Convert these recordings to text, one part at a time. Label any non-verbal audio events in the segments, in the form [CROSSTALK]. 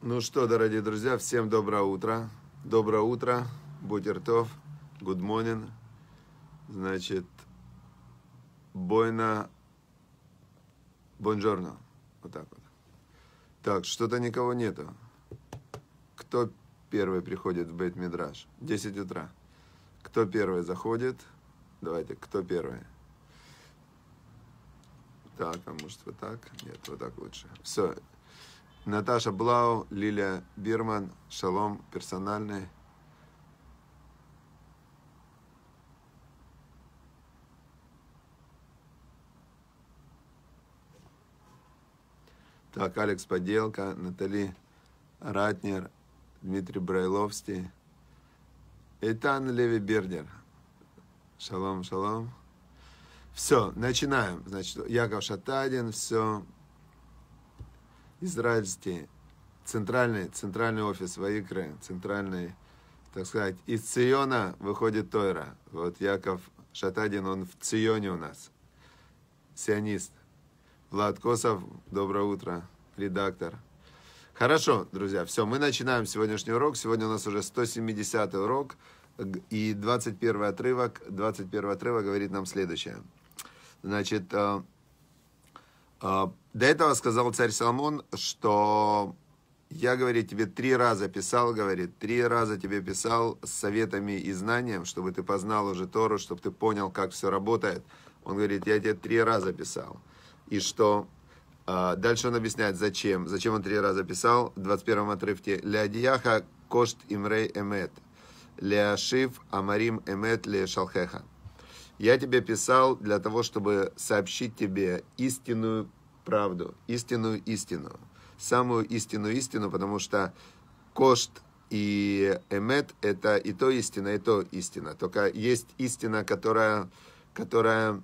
Ну что, дорогие друзья, всем доброе утро. Доброе утро, Бутертов, good morning. Значит, бойна, бонжорно. Вот так вот. Так, что-то никого нету. Кто первый приходит в Бейт мидраж? 10 утра. Кто первый заходит? Давайте, кто первый? Так, а может вот так? Нет, вот так лучше. Все, Наташа Блау, Лилия Бирман, Шалом, персональный. Так, Алекс Поделка, Натали Ратнер, Дмитрий Брайловский, Эйтан Леви Бердер. Шалом, шалом. Все, начинаем. Значит, Яков Шатадин, все, израильский центральный, центральный офис Ваикры, центральный, так сказать, из Циона выходит Тойра. Вот Яков Шатадин, он в Ционе у нас, сионист. Влад Косов, доброе утро, редактор. Хорошо, друзья, все, мы начинаем сегодняшний урок. Сегодня у нас уже 170 урок и 21 отрывок. 21 отрывок говорит нам следующее. Значит, э, э, до этого сказал царь Соломон, что я, говорит, тебе три раза писал, говорит, три раза тебе писал с советами и знанием, чтобы ты познал уже Тору, чтобы ты понял, как все работает. Он говорит, я тебе три раза писал. И что? А, дальше он объясняет, зачем. Зачем он три раза писал в 21 отрывке. Леадияха кошт имрей эмет. Леашив амарим эмет ле шалхеха. Я тебе писал для того, чтобы сообщить тебе истинную правду, истинную истину, самую истинную истину, потому что кошт и эмет – это и то истина, и то истина. Только есть истина, которая, которая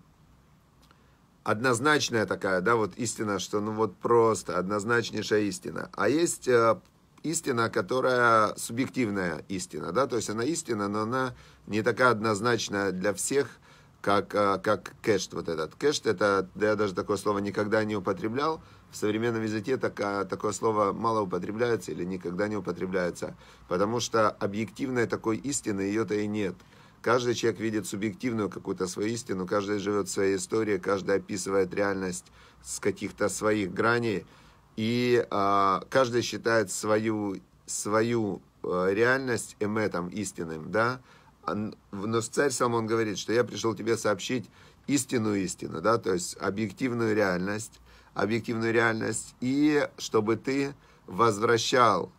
однозначная такая, да, вот истина, что ну вот просто однозначнейшая истина. А есть э, истина, которая субъективная истина, да, то есть она истина, но она не такая однозначная для всех – как, а, как кэш вот этот. Кэш это, да я даже такое слово никогда не употреблял. В современном языке так, а, такое слово мало употребляется или никогда не употребляется, потому что объективной такой истины ее-то и нет. Каждый человек видит субъективную какую-то свою истину, каждый живет своей историей, каждый описывает реальность с каких-то своих граней, и э, каждый считает свою, свою э, реальность эметом, истинным, да, а но царь он говорит, что я пришел тебе сообщить истинную истину, да, то есть объективную реальность, объективную реальность, и чтобы ты возвращал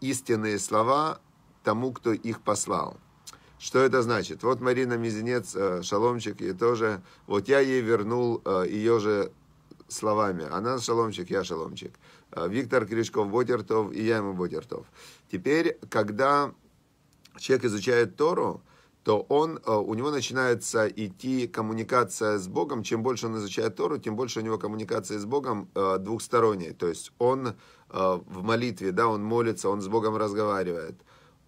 истинные слова тому, кто их послал. Что это значит? Вот Марина Мизинец, э, шаломчик, ей тоже, вот я ей вернул э, ее же словами. Она шаломчик, я шаломчик. Э, Виктор Кришков Ботертов и я ему Ботертов. Теперь, когда человек изучает Тору, то он, э, у него начинается идти коммуникация с Богом. Чем больше он изучает Тору, тем больше у него коммуникация с Богом э, двухсторонняя. То есть он э, в молитве, да, он молится, он с Богом разговаривает.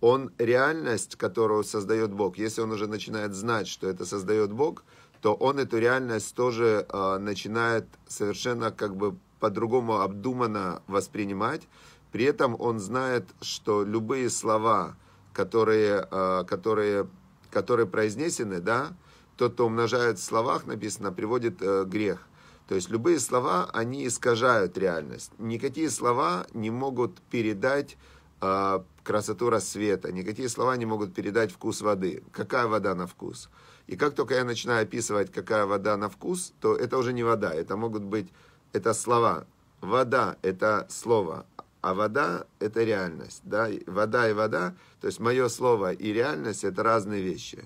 Он реальность, которую создает Бог, если он уже начинает знать, что это создает Бог, то он эту реальность тоже начинает совершенно как бы по-другому обдуманно воспринимать. При этом он знает, что любые слова, которые, а, которые, которые произнесены, да, тот, кто умножает в словах, написано, приводит э, грех. То есть любые слова, они искажают реальность. Никакие слова не могут передать а, красоту рассвета, никакие слова не могут передать вкус воды. Какая вода на вкус? И как только я начинаю описывать, какая вода на вкус, то это уже не вода, это могут быть, это слова. Вода – это слово, а вода – это реальность. Да? Вода и вода, то есть мое слово и реальность – это разные вещи.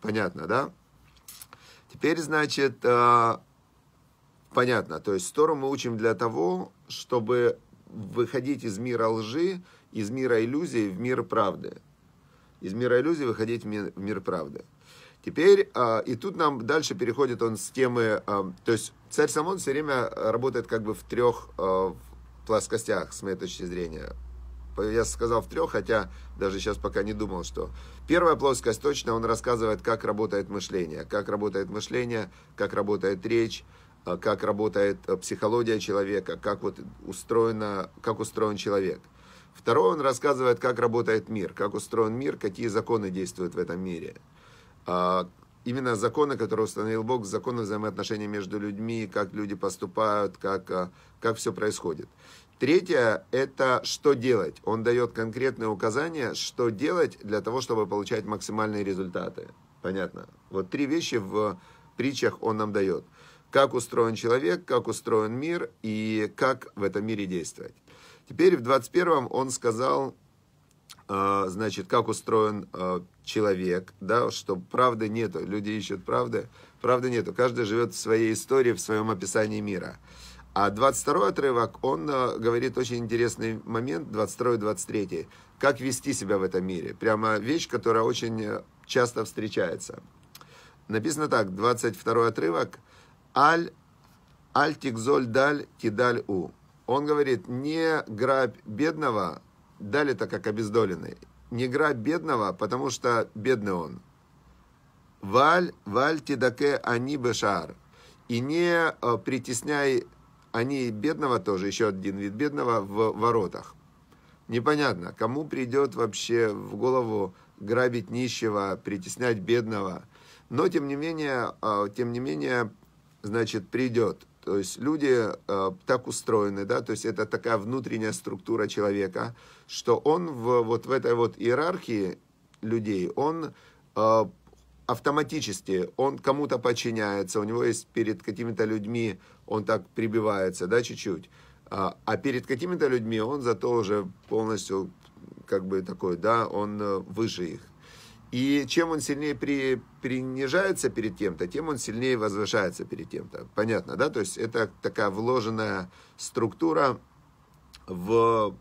Понятно, да? Теперь, значит, а, понятно. То есть сторону мы учим для того, чтобы выходить из мира лжи, из мира иллюзий в мир правды. Из мира иллюзий выходить в мир, в мир правды. Теперь, а, и тут нам дальше переходит он с темы, а, то есть царь Самон все время работает как бы в трех, в плоскостях, с моей точки зрения. Я сказал в трех, хотя даже сейчас пока не думал, что... Первая плоскость, точно, он рассказывает, как работает мышление. Как работает мышление, как работает речь, а, как работает э, психология человека, как, вот устроено, как устроен человек. Второе, он рассказывает, как работает мир, как устроен мир, какие законы действуют в этом мире а, именно законы, которые установил Бог, законы взаимоотношений между людьми, как люди поступают, как, э, как все происходит. Третье – это что делать. Он дает конкретные указания, что делать для того, чтобы получать максимальные результаты. Понятно? Вот три вещи в притчах он нам дает. Как устроен человек, как устроен мир и как в этом мире действовать. Теперь в 21-м он сказал Э, значит, как устроен э, человек, да, что правды нету, люди ищут правды, правды нету, каждый живет в своей истории, в своем описании мира. А 22 отрывок, он э, говорит очень интересный момент, 22-23, как вести себя в этом мире. Прямо вещь, которая очень часто встречается. Написано так, 22 отрывок, «Аль, аль тикзоль даль кидаль у». Он говорит, не грабь бедного, дали так как обездоленный. Негра бедного, потому что бедный он. Валь, валь тидаке они бешар. И не э, притесняй они бедного тоже, еще один вид бедного, в воротах. Непонятно, кому придет вообще в голову грабить нищего, притеснять бедного. Но, тем не менее, э, тем не менее значит, придет. То есть люди э, так устроены, да, то есть это такая внутренняя структура человека, что он в, вот в этой вот иерархии людей, он э, автоматически, он кому-то подчиняется, у него есть перед какими-то людьми, он так прибивается, да, чуть-чуть, а, а перед какими-то людьми он зато уже полностью, как бы такой, да, он э, выше их. И чем он сильнее при, принижается перед тем то тем он сильнее возвышается перед тем то Понятно, да? То есть это такая вложенная структура в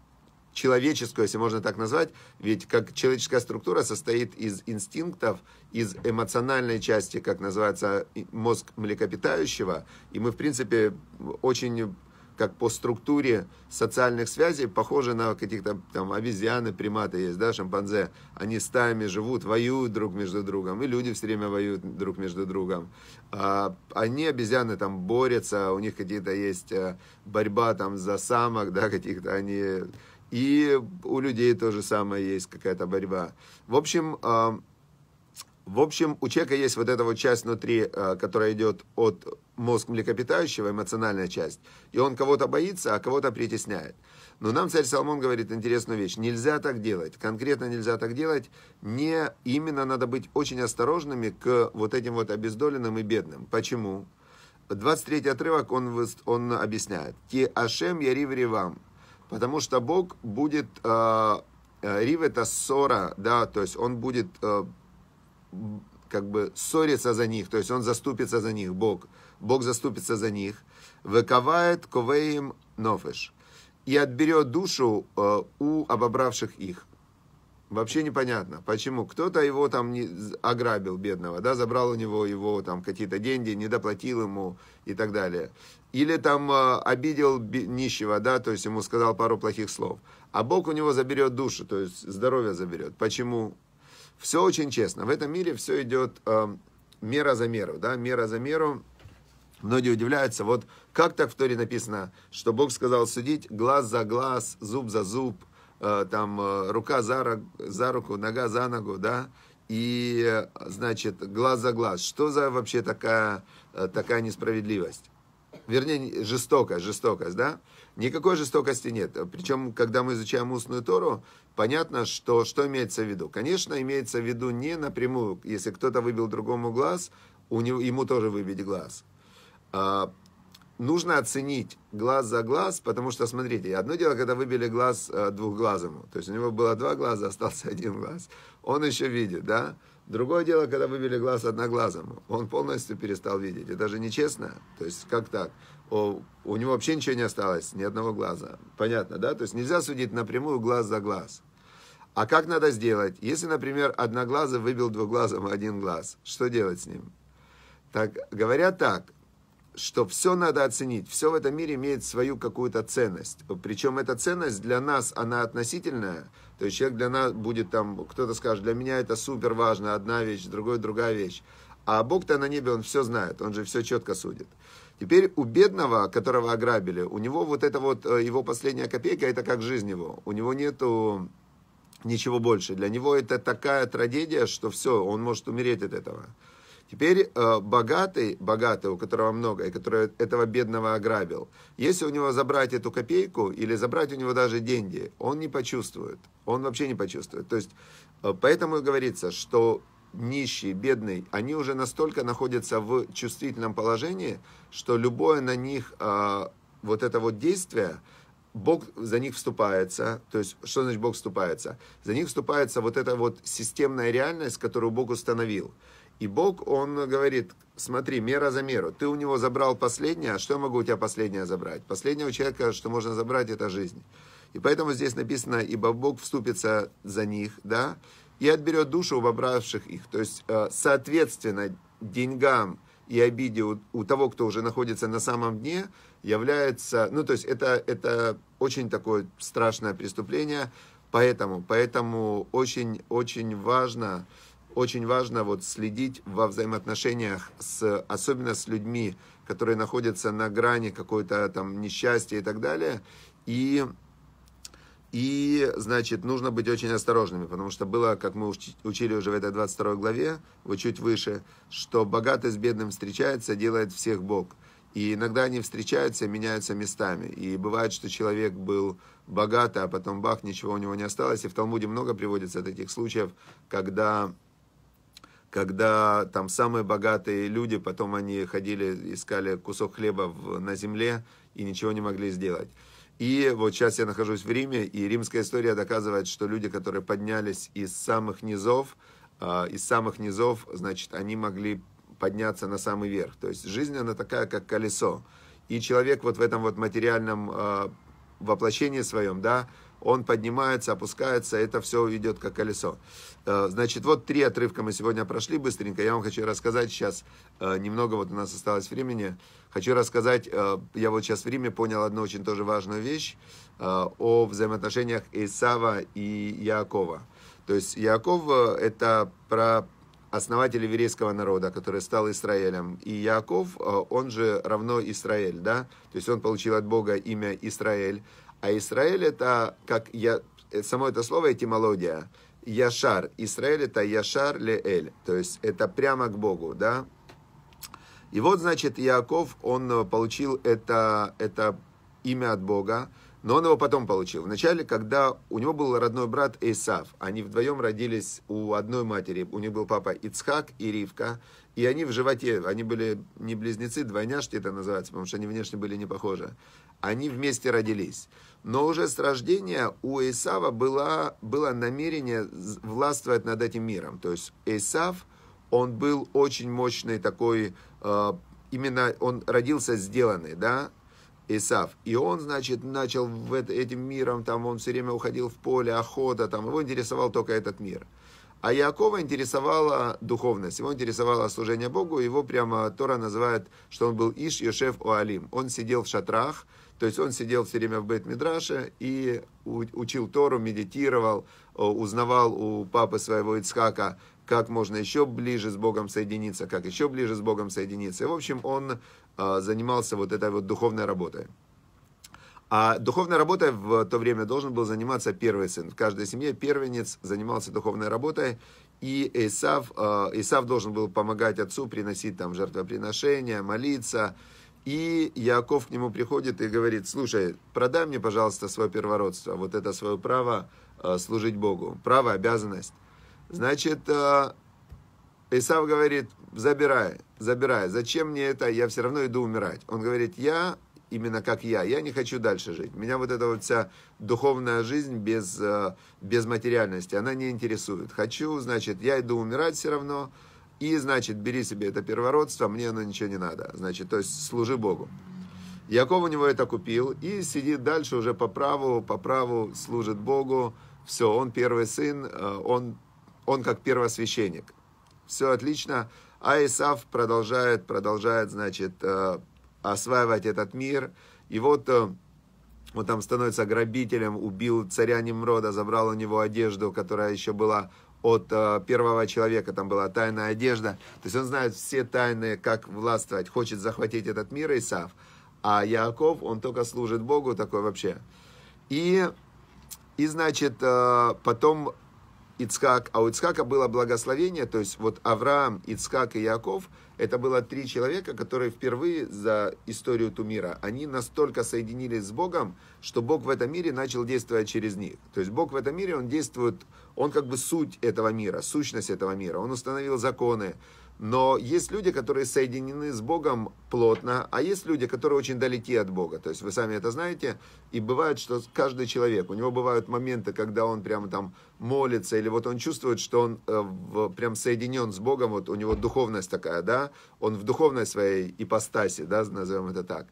человеческую, если можно так назвать, ведь как человеческая структура состоит из инстинктов, из эмоциональной части, как называется, мозг млекопитающего, и мы, в принципе, очень как по структуре социальных связей похожи на каких-то там обезьяны, приматы есть, да, шимпанзе. Они стаями живут, воюют друг между другом, и люди все время воюют друг между другом. А, они, обезьяны, там борются, у них какие-то есть э, борьба там за самок, да, каких-то они... И у людей то же самое есть какая-то борьба. В общем, а, в общем, у человека есть вот эта вот часть внутри, э, которая идет от мозг млекопитающего, эмоциональная часть, и он кого-то боится, а кого-то притесняет. Но нам царь Соломон говорит интересную вещь. Нельзя так делать. Конкретно нельзя так делать. Не именно надо быть очень осторожными к вот этим вот обездоленным и бедным. Почему? 23 отрывок он, он объясняет. "Ти ашем ярив вам", Потому что Бог будет... Э, э рив это ссора, да, то есть он будет э, как бы ссорится за них, то есть он заступится за них, Бог. Бог заступится за них. Выковает ковеем нофеш. И отберет душу э, у обобравших их. Вообще непонятно, почему. Кто-то его там не ограбил, бедного, да, забрал у него его там какие-то деньги, не доплатил ему и так далее. Или там э, обидел нищего, да, то есть ему сказал пару плохих слов. А Бог у него заберет душу, то есть здоровье заберет. Почему? Все очень честно. В этом мире все идет э, эм, мера за меру, да, мера за меру. Многие удивляются, вот как так в Торе написано, что Бог сказал судить глаз за глаз, зуб за зуб, э, там э, рука за, за руку, нога за ногу, да, и, э, значит, глаз за глаз. Что за вообще такая, э, такая несправедливость? вернее, жестокость, жестокость, да? Никакой жестокости нет. Причем, когда мы изучаем устную Тору, понятно, что, что имеется в виду. Конечно, имеется в виду не напрямую, если кто-то выбил другому глаз, у него, ему тоже выбить глаз. А, нужно оценить глаз за глаз, потому что, смотрите, одно дело, когда выбили глаз а, двухглазому, то есть у него было два глаза, [LAUGHS] остался один глаз, он еще видит, да? Другое дело, когда выбили глаз одноглазому. Он полностью перестал видеть. Это же нечестно. То есть, как так? О, у него вообще ничего не осталось, ни одного глаза. Понятно, да? То есть, нельзя судить напрямую глаз за глаз. А как надо сделать? Если, например, одноглазый выбил двуглазом один глаз, что делать с ним? Так, говорят так, что все надо оценить, все в этом мире имеет свою какую-то ценность. Причем эта ценность для нас, она относительная. То есть человек для нас будет там, кто-то скажет, для меня это супер важно, одна вещь, другая другая вещь. А Бог-то на небе, он все знает, он же все четко судит. Теперь у бедного, которого ограбили, у него вот это вот, э, его последняя копейка, это как жизнь его. У него нету ничего больше. Для него это такая трагедия, что все, он может умереть от этого. Теперь э, богатый, богатый, у которого много, и который этого бедного ограбил, если у него забрать эту копейку или забрать у него даже деньги, он не почувствует. Он вообще не почувствует. То есть, э, поэтому и говорится, что нищий, бедный, они уже настолько находятся в чувствительном положении, что любое на них э, вот это вот действие, Бог за них вступается. То есть, что значит Бог вступается? За них вступается вот эта вот системная реальность, которую Бог установил. И Бог, он говорит, смотри, мера за меру. Ты у него забрал последнее, а что я могу у тебя последнее забрать? Последнее у человека, что можно забрать, это жизнь. И поэтому здесь написано, ибо Бог вступится за них, да, и отберет душу у обравших их. То есть, э, соответственно, деньгам и обиде у, у того, кто уже находится на самом дне, является, ну, то есть это, это очень такое страшное преступление, поэтому, поэтому очень, очень важно, очень важно вот следить во взаимоотношениях, с, особенно с людьми, которые находятся на грани какой-то там несчастья и так далее. И, и, значит, нужно быть очень осторожными, потому что было, как мы учили уже в этой 22 главе, вот чуть выше, что богатый с бедным встречается, делает всех Бог. И иногда они встречаются, меняются местами. И бывает, что человек был богатый, а потом бах, ничего у него не осталось. И в Талмуде много приводится от этих случаев, когда когда там самые богатые люди, потом они ходили, искали кусок хлеба в, на земле и ничего не могли сделать. И вот сейчас я нахожусь в Риме, и римская история доказывает, что люди, которые поднялись из самых низов, э, из самых низов, значит, они могли подняться на самый верх. То есть жизнь, она такая, как колесо. И человек вот в этом вот материальном э, воплощении своем, да, он поднимается, опускается, это все идет как колесо. Э, значит, вот три отрывка мы сегодня прошли быстренько. Я вам хочу рассказать сейчас, э, немного вот у нас осталось времени, хочу рассказать, э, я вот сейчас в Риме понял одну очень тоже важную вещь о взаимоотношениях Исава и Якова. То есть Яков это про основатель еврейского народа, который стал Израилем. И Яков, он же равно Израиль, да? То есть он получил от Бога имя Израиль. А Израиль это, как я, э, само это слово этимология, Яшар. Израиль это Яшар Леэль. То есть это прямо к Богу, да? И вот, значит, Иаков, он э, получил это, это имя от Бога. Но он его потом получил. Вначале, когда у него был родной брат Исав, они вдвоем родились у одной матери. У них был папа Ицхак и Ривка. И они в животе, они были не близнецы, двойняшки это называется, потому что они внешне были не похожи. Они вместе родились. Но уже с рождения у Исава было, было намерение властвовать над этим миром. То есть Исав, он был очень мощный такой, э, именно он родился сделанный, да, Исав. И он, значит, начал в этим миром, там он все время уходил в поле, охота, там его интересовал только этот мир. А Якова интересовала духовность, его интересовало служение Богу, его прямо Тора называет, что он был Иш Йошев Оалим. Он сидел в шатрах, то есть он сидел все время в Бет-Мидраше и учил Тору, медитировал, э, узнавал у папы своего Ицхака как можно еще ближе с Богом соединиться, как еще ближе с Богом соединиться. И, в общем, он а, занимался вот этой вот духовной работой. А духовной работой в то время должен был заниматься первый сын. В каждой семье первенец занимался духовной работой, и Исав, а, Исав должен был помогать отцу приносить там жертвоприношения, молиться. И Яков к нему приходит и говорит, слушай, продай мне, пожалуйста, свое первородство, вот это свое право а, служить Богу, право, обязанность. Значит, э, Исав говорит, забирай, забирай, зачем мне это, я все равно иду умирать. Он говорит, я, именно как я, я не хочу дальше жить. Меня вот эта вот вся духовная жизнь без, э, без материальности, она не интересует. Хочу, значит, я иду умирать все равно, и, значит, бери себе это первородство, мне оно ничего не надо. Значит, то есть служи Богу. Яков у него это купил и сидит дальше уже по праву, по праву служит Богу. Все, он первый сын, э, он он как первосвященник. Все отлично. А Исав продолжает, продолжает, значит, э, осваивать этот мир. И вот э, он там становится грабителем, убил царя Немрода, забрал у него одежду, которая еще была от э, первого человека, там была тайная одежда. То есть он знает все тайны, как властвовать, хочет захватить этот мир Исав. А Яков, он только служит Богу, такой вообще. И, и значит, потом Ицхак, а у Ицхака было благословение, то есть вот Авраам, Ицхак и Яков, это было три человека, которые впервые за историю Тумира, они настолько соединились с Богом, что Бог в этом мире начал действовать через них. То есть Бог в этом мире, Он действует, Он как бы суть этого мира, сущность этого мира, Он установил законы, но есть люди, которые соединены с Богом плотно, а есть люди, которые очень далеки от Бога. То есть вы сами это знаете. И бывает, что каждый человек, у него бывают моменты, когда он прямо там молится, или вот он чувствует, что он э, в, прям соединен с Богом, вот у него духовность такая, да, он в духовной своей ипостаси, да, назовем это так.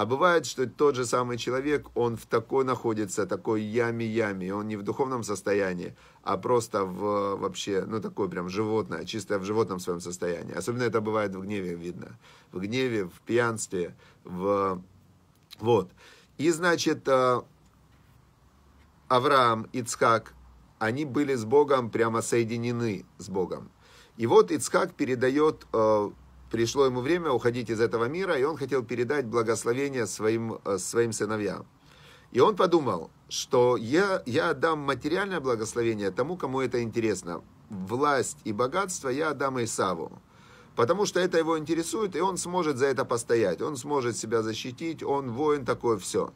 А бывает, что тот же самый человек, он в такой находится, такой яме-яме, он не в духовном состоянии, а просто в вообще, ну, такое прям животное, чисто в животном своем состоянии. Особенно это бывает в гневе видно. В гневе, в пьянстве, в... Вот. И, значит, э, Авраам, Ицхак, они были с Богом прямо соединены с Богом. И вот Ицхак передает э, пришло ему время уходить из этого мира, и он хотел передать благословение своим, э, своим сыновьям. И он подумал, что я, я отдам материальное благословение тому, кому это интересно. Власть и богатство я отдам Исаву. Потому что это его интересует, и он сможет за это постоять. Он сможет себя защитить, он воин такой, все.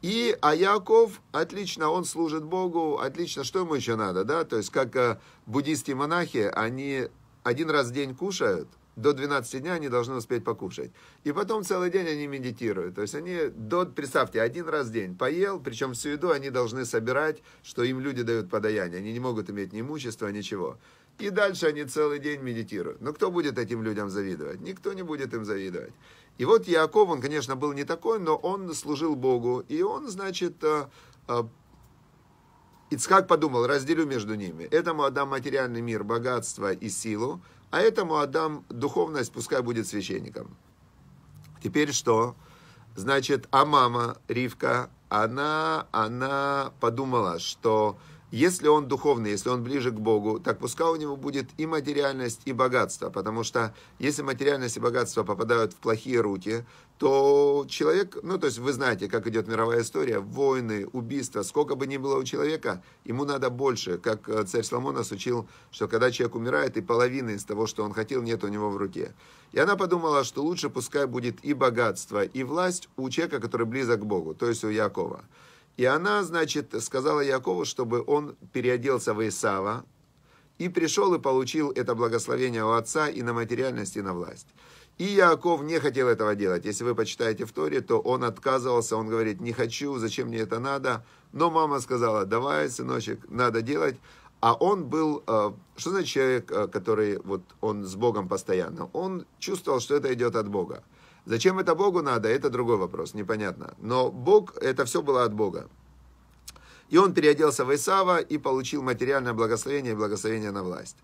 И а Яков, отлично, он служит Богу, отлично, что ему еще надо, да? То есть, как э, буддисты монахи, они один раз в день кушают, до 12 дня они должны успеть покушать. И потом целый день они медитируют. То есть они, до, представьте, один раз в день поел, причем всю еду они должны собирать, что им люди дают подаяние. Они не могут иметь ни имущества, ничего. И дальше они целый день медитируют. Но ну, кто будет этим людям завидовать? Никто не будет им завидовать. И вот Яков, он, конечно, был не такой, но он служил Богу. И он, значит, э, э, Ицхак подумал, разделю между ними. Этому отдам материальный мир, богатство и силу, а этому отдам духовность, пускай будет священником. Теперь что? Значит, а мама Ривка, она, она подумала, что если он духовный, если он ближе к Богу, так пускай у него будет и материальность, и богатство. Потому что если материальность и богатство попадают в плохие руки, то человек, ну, то есть вы знаете, как идет мировая история, войны, убийства, сколько бы ни было у человека, ему надо больше, как э, царь Соломон нас учил, что когда человек умирает, и половины из того, что он хотел, нет у него в руке. И она подумала, что лучше пускай будет и богатство, и власть у человека, который близок к Богу, то есть у Якова. И она, значит, сказала Якову, чтобы он переоделся в Исава, и пришел и получил это благословение у отца и на материальность, и на власть. И Яков не хотел этого делать. Если вы почитаете в Торе, то он отказывался, он говорит, не хочу, зачем мне это надо. Но мама сказала, давай, сыночек, надо делать. А он был, э, что значит человек, э, который вот он с Богом постоянно? Он чувствовал, что это идет от Бога. Зачем это Богу надо, это другой вопрос, непонятно. Но Бог, это все было от Бога. И он переоделся в Исава и получил материальное благословение и благословение на власть.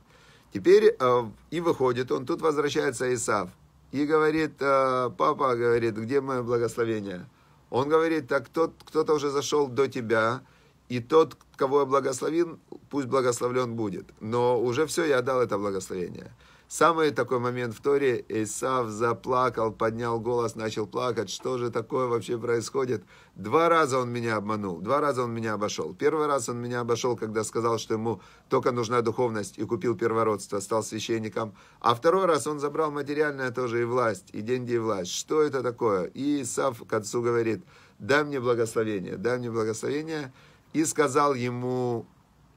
Теперь э, и выходит он, тут возвращается Исав и говорит, «А, папа, говорит, где мое благословение? Он говорит, так тот, кто-то уже зашел до тебя, и тот, кого я благословил, пусть благословлен будет. Но уже все, я дал это благословение. Самый такой момент в Торе, Исав заплакал, поднял голос, начал плакать, что же такое вообще происходит. Два раза он меня обманул, два раза он меня обошел. Первый раз он меня обошел, когда сказал, что ему только нужна духовность, и купил первородство, стал священником. А второй раз он забрал материальное тоже и власть, и деньги, и власть. Что это такое? И Исав к отцу говорит, дай мне благословение, дай мне благословение. И сказал ему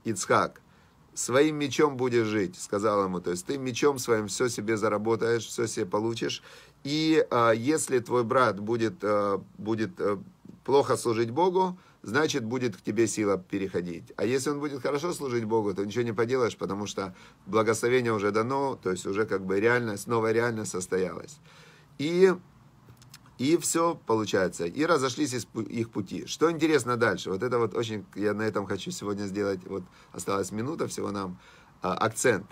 Ицхак, своим мечом будешь жить, сказал ему. То есть ты мечом своим все себе заработаешь, все себе получишь. И э, если твой брат будет, э, будет э, плохо служить Богу, значит будет к тебе сила переходить. А если он будет хорошо служить Богу, то ничего не поделаешь, потому что благословение уже дано, то есть уже как бы реальность, новая реальность состоялась. И и все получается. И разошлись из их пути. Что интересно дальше? Вот это вот очень, я на этом хочу сегодня сделать, вот осталась минута всего нам, а, акцент.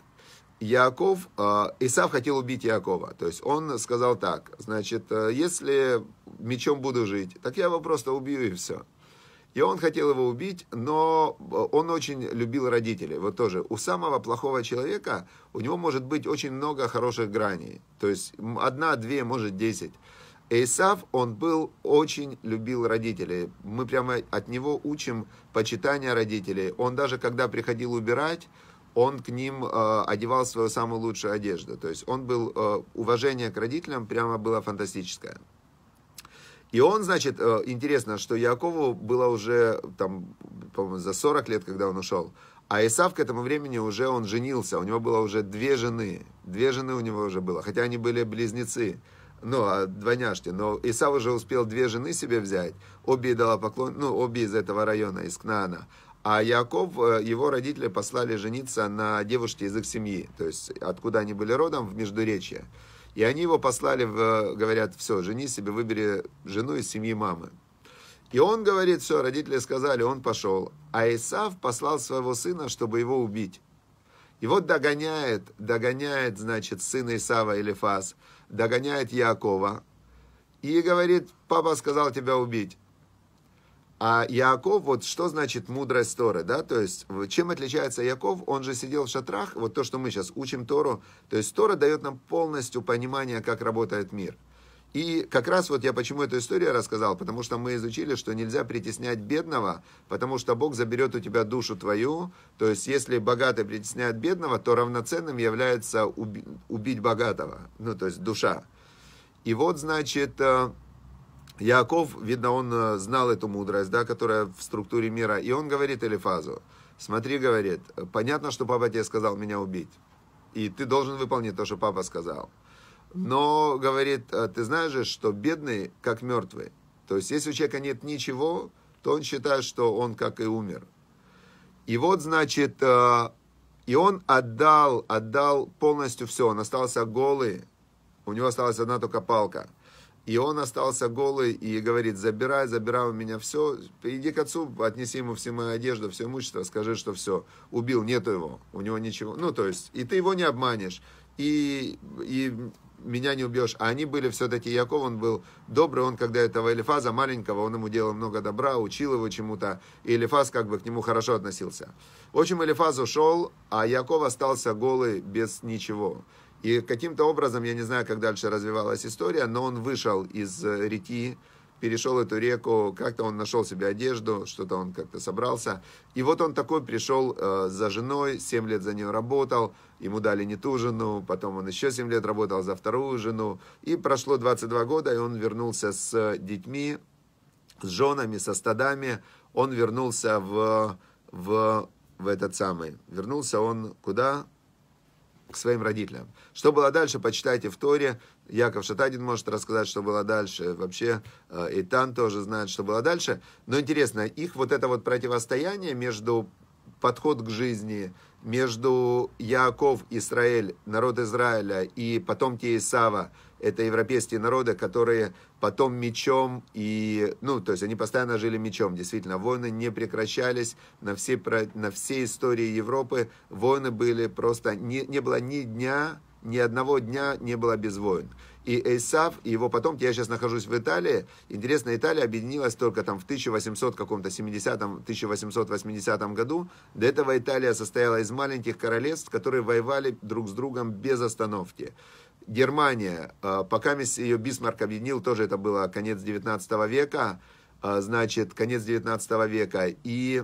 Яков, а, Исав хотел убить Якова. То есть он сказал так, значит, «Э, если мечом буду жить, так я его просто убью и все. И он хотел его убить, но э, он очень любил родителей. Вот тоже, у самого плохого человека, у него может быть очень много хороших граней. То есть одна, две, может десять. Эйсав, он был, очень любил родителей. Мы прямо от него учим почитание родителей. Он даже, когда приходил убирать, он к ним э, одевал свою самую лучшую одежду. То есть он был, э, уважение к родителям прямо было фантастическое. И он, значит, э, интересно, что Якову было уже, там, по-моему, за 40 лет, когда он ушел, а Исав к этому времени уже он женился, у него было уже две жены, две жены у него уже было, хотя они были близнецы ну, а двойняшки. Но Исав уже успел две жены себе взять, обе дала поклон, ну, обе из этого района, из Кнаана. А Яков, э, его родители послали жениться на девушке из их семьи, то есть откуда они были родом, в Междуречье. И они его послали, в, э, говорят, все, жени себе, выбери жену из семьи мамы. И он говорит, все, родители сказали, он пошел. А Исав послал своего сына, чтобы его убить. И вот догоняет, догоняет, значит, сына Исава Элифаз, догоняет Якова и говорит, папа сказал тебя убить. А Яков, вот что значит мудрость Торы, да, то есть чем отличается Яков, он же сидел в шатрах, вот то, что мы сейчас учим Тору, то есть Тора дает нам полностью понимание, как работает мир – и как раз вот я почему эту историю рассказал, потому что мы изучили, что нельзя притеснять бедного, потому что Бог заберет у тебя душу твою. То есть, если богатый притесняет бедного, то равноценным является уби убить богатого, ну, то есть душа. И вот, значит, э, Яков, видно, он э, знал эту мудрость, да, которая в структуре мира, и он говорит Элифазу, смотри, говорит, понятно, что папа тебе сказал меня убить, и ты должен выполнить то, что папа сказал. Но, говорит, э, ты знаешь же, что бедные как мертвые. То есть, если у человека нет ничего, то он считает, что он как и умер. И вот, значит, э, и он отдал, отдал полностью все. Он остался голый, у него осталась одна только палка. И он остался голый и говорит, забирай, забирай у меня все, иди к отцу, отнеси ему все мою одежду все имущество, скажи, что все, убил, нету его, у него ничего. Ну, то есть, и ты его не обманешь. И, и меня не убьешь. А они были все-таки, Яков, он был добрый, он когда этого Элифаза маленького, он ему делал много добра, учил его чему-то, и Элифаз как бы к нему хорошо относился. В общем, Элифаз ушел, а Яков остался голый, без ничего. И каким-то образом, я не знаю, как дальше развивалась история, но он вышел из э, рети перешел эту реку, как-то он нашел себе одежду, что-то он как-то собрался. И вот он такой пришел э, за женой, 7 лет за нее работал, ему дали не ту жену, потом он еще 7 лет работал за вторую жену. И прошло 22 года, и он вернулся с детьми, с женами, со стадами. Он вернулся в, в, в этот самый. Вернулся он куда? к своим родителям. Что было дальше, почитайте в Торе. Яков Шатадин может рассказать, что было дальше. Вообще, Эйтан тоже знает, что было дальше. Но интересно, их вот это вот противостояние между подход к жизни, между Яков Израиль, народ Израиля и потомки Исава, это европейские народы, которые потом мечом и... Ну, то есть они постоянно жили мечом, действительно. Войны не прекращались на всей, на всей истории Европы. Войны были просто... Не, не было ни дня, ни одного дня не было без войн. И Эйсав, и его потомки, я сейчас нахожусь в Италии, интересно, Италия объединилась только там в 1800 каком-то 70-м, 1880 году. До этого Италия состояла из маленьких королевств, которые воевали друг с другом без остановки. Германия, э, пока ее Бисмарк объединил, тоже это было конец 19 века, э, значит, конец 19 века, и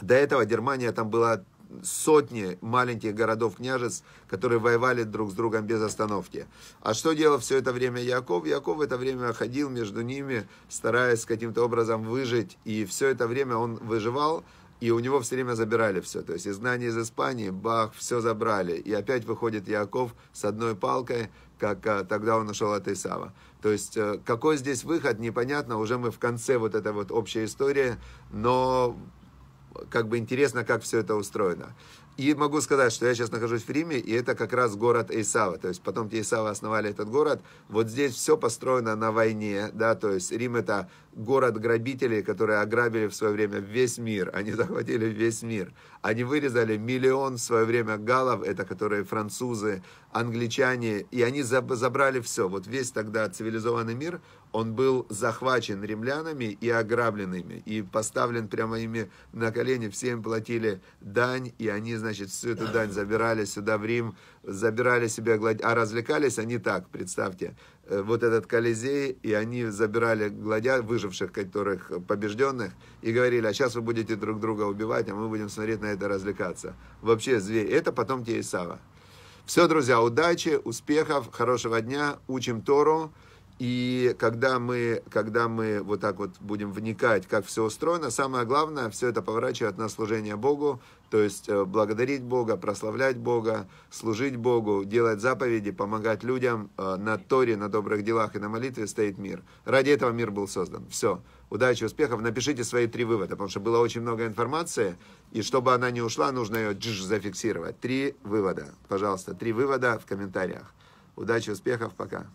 до этого Германия там была сотни маленьких городов княжеств, которые воевали друг с другом без остановки. А что делал все это время Яков? Яков в это время ходил между ними, стараясь каким-то образом выжить, и все это время он выживал, и у него все время забирали все. То есть изгнание из Испании, бах, все забрали. И опять выходит Яков с одной палкой, как э, тогда он ушел от Исава. То есть э, какой здесь выход, непонятно, уже мы в конце вот этой вот общей истории, но как бы интересно, как все это устроено. И могу сказать, что я сейчас нахожусь в Риме, и это как раз город Эйсава. То есть потом те Эйсавы основали этот город. Вот здесь все построено на войне, да, то есть Рим это город грабителей, которые ограбили в свое время весь мир. Они [LAUGHS] захватили весь мир. Они вырезали миллион в свое время галов, это которые французы, англичане, и они забрали все. Вот весь тогда цивилизованный мир, он был захвачен римлянами и ограбленными, и поставлен прямо ими на колени, все им платили дань, и они, значит, всю эту дань забирали сюда в Рим, забирали себе, а развлекались они так, представьте, э, вот этот Колизей, и они забирали гладя, выживших, которых побежденных, и говорили, а сейчас вы будете друг друга убивать, а мы будем смотреть на это развлекаться. Вообще зверь. Это потом Теесава. Все, друзья, удачи, успехов, хорошего дня, учим Тору. И когда мы, когда мы вот так вот будем вникать, как все устроено, самое главное, все это поворачивает на служение Богу, то есть э, благодарить Бога, прославлять Бога, служить Богу, делать заповеди, помогать людям. Э, на Торе, на добрых делах и на молитве стоит мир. Ради этого мир был создан. Все. Удачи, успехов. Напишите свои три вывода, потому что было очень много информации, и чтобы она не ушла, нужно ее джж зафиксировать. Три вывода, пожалуйста, три вывода в комментариях. Удачи, успехов, пока.